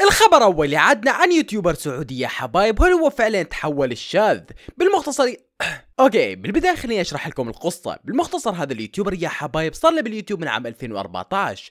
الخبر اول عدنا عن يوتيوبر سعودية حبايب هل هو فعلا تحول الشاذ بالمختصر اوكي بالبدايه خليني اشرح لكم القصه بالمختصر هذا اليوتيوبر يا حبايب صار له باليوتيوب من عام 2014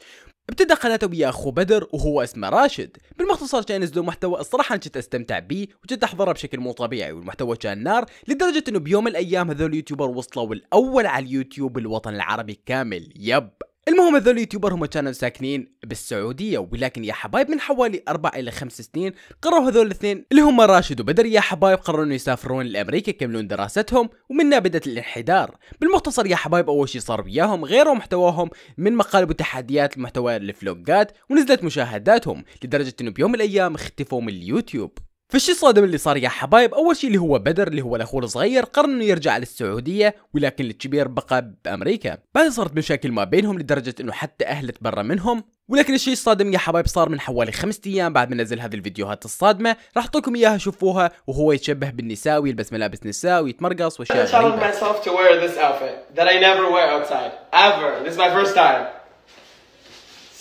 ابتدى قناته ويا اخو بدر وهو اسمه راشد بالمختصر كان ينزلوا محتوى الصراحه انا كنت استمتع به وكنت احضره بشكل مو طبيعي والمحتوى كان نار لدرجه انه بيوم من الايام هذول اليوتيوبر وصلوا الاول على اليوتيوب الوطن العربي كامل يب المهم هذول اليوتيوبر هم كانوا ساكنين بالسعودية ولكن يا حبايب من حوالي أربع إلى خمس سنين قرروا هذول الاثنين اللي هم راشد وبدر يا حبايب قرروا إنه يسافرون لأمريكا يكملون دراستهم هنا بدأت الانحدار بالمختصر يا حبايب أول شيء صار وياهم غيروا محتواهم من مقالب وتحديات لمحتوى الفلوجات ونزلت مشاهداتهم لدرجة إنه بيوم من الأيام اختفوا من اليوتيوب فالشي صادم اللي صار يا حبايب اول شيء اللي هو بدر اللي هو الاخو الصغير قرر انه يرجع للسعوديه ولكن الكبير بقى بامريكا بعد صارت مشاكل ما بينهم لدرجه انه حتى اهله تبرى منهم ولكن الشيء الصادم يا حبايب صار من حوالي خمسة ايام بعد ما نزل هذه الفيديوهات الصادمه راح اعطيكم اياها شوفوها وهو يتشبه بالنساء ويلبس ملابس نساء ويتمرقص واشياء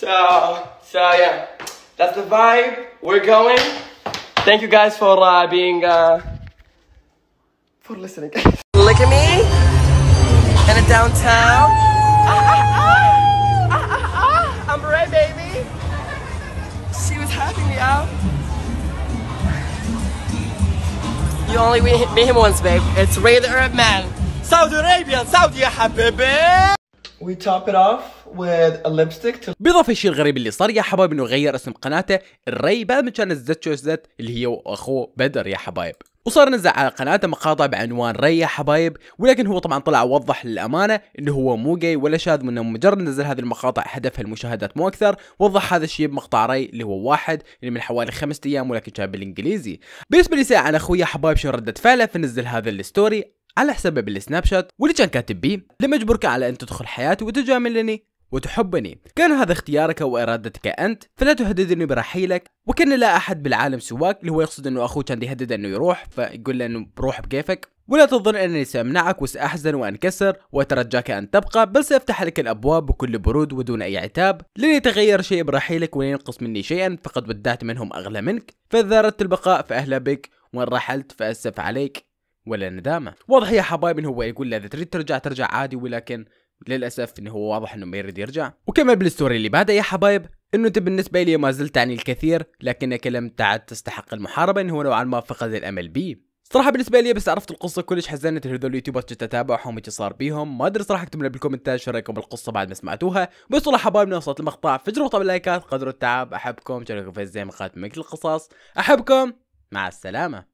So, so yeah, that's the vibe. We're going. Thank you guys for uh, being, uh, for listening. Look at me in a downtown. I'm Ray, baby. She was helping me out. You only meet him once, babe. It's Ray the Arab Man. Saudi Arabian, Saudi, habibi. We الشيء الغريب اللي صار يا حبايب انه غير اسم قناته الري بعد ما كانت زت شوزت اللي هي واخوه بدر يا حبايب وصار نزل على قناته مقاطع بعنوان ري يا حبايب ولكن هو طبعا طلع وضح للامانه انه هو مو جاي ولا شاذ وانه مجرد نزل هذه المقاطع هدفها المشاهدات مو اكثر وضح هذا الشيء بمقطع ري اللي هو واحد اللي من حوالي خمسة ايام ولكن كان بالانجليزي بالنسبه لي عن اخوي يا حبايب شو رده فعله فنزل هذا الستوري على حسابي بالسناب شات واللي كان كاتب بيه لم أجبرك على أن تدخل حياتي وتجاملني وتحبني كان هذا اختيارك وإرادتك أنت فلا تهددني برحيلك وكان لا أحد بالعالم سواك اللي هو يقصد أنه أخوه كان يهدد أنه يروح فيقول له أنه روح بكيفك ولا تظن أنني سأمنعك وسأحزن وأنكسر وأترجاك أن تبقى بل سأفتح لك الأبواب بكل برود ودون أي عتاب لن يتغير شيء برحيلك ولن ينقص مني شيئا فقد ودعت منهم أغلى منك فإذا أردت البقاء فأهلا بك وإن رحلت فأسف عليك ولا ندامه واضح يا حبايب انه هو يقول له اذا تريد ترجع ترجع عادي ولكن للاسف انه هو واضح انه ما يريد يرجع وكمل بالستوري اللي بعده يا حبايب انه انت بالنسبه لي ما زلت تعني الكثير لكنك لم تعد تستحق المحاربه انه هو نوعا ما فقد الامل بي صراحه بالنسبه لي بس عرفت القصه كلش حزنت هذول اليوتيوبرز كنت اتابعهم وش صار بيهم ما ادري صراحه اكتب لنا بالكومنتات شو رايكم بالقصه بعد ما سمعتوها بس والله حبايبنا وصلت المقطع فجروا طب اللايكات قدروا التعب احبكم شاركوا في زي مقاطع مثل القصص احبكم مع السلامه